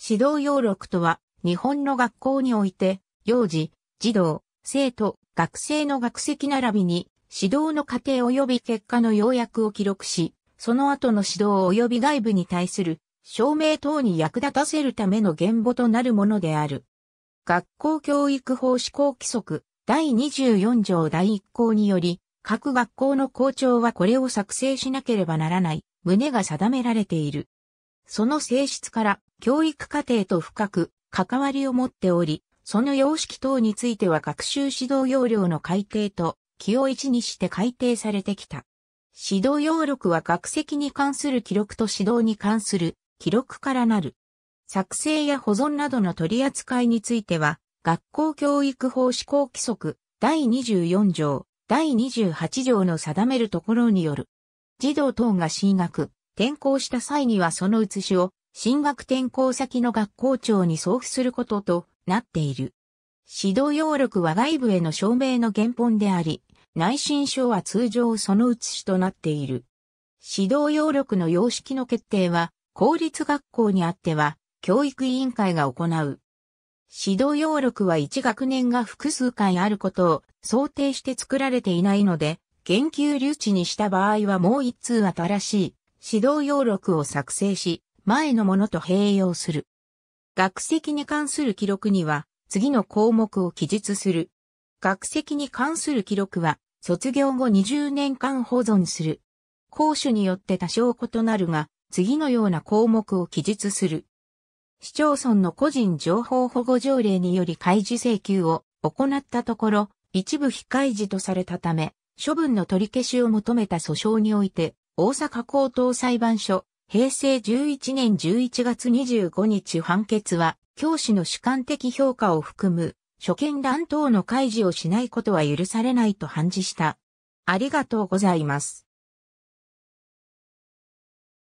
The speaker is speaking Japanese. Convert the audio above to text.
指導要録とは、日本の学校において、幼児、児童、生徒、学生の学籍並びに、指導の過程及び結果の要約を記録し、その後の指導及び外部に対する証明等に役立たせるための言語となるものである。学校教育法施行規則第24条第1項により、各学校の校長はこれを作成しなければならない旨が定められている。その性質から教育課程と深く関わりを持っており、その様式等については学習指導要領の改定と、気を一にして改定されてきた。指導要録は学籍に関する記録と指導に関する記録からなる。作成や保存などの取り扱いについては、学校教育法施行規則第24条、第28条の定めるところによる。児童等が進学、転校した際にはその写しを進学転校先の学校長に送付することとなっている。指導要録は外部への証明の原本であり、内申書は通常その写しとなっている。指導要録の様式の決定は、公立学校にあっては、教育委員会が行う。指導要録は1学年が複数回あることを想定して作られていないので、研究留置にした場合はもう1通新しい指導要録を作成し、前のものと併用する。学籍に関する記録には、次の項目を記述する。学籍に関する記録は、卒業後20年間保存する。講師によって多少異なるが、次のような項目を記述する。市町村の個人情報保護条例により開示請求を行ったところ、一部非開示とされたため、処分の取り消しを求めた訴訟において、大阪高等裁判所、平成11年11月25日判決は、教師の主観的評価を含む、所見乱等の開示をしないことは許されないと判事した。ありがとうございます。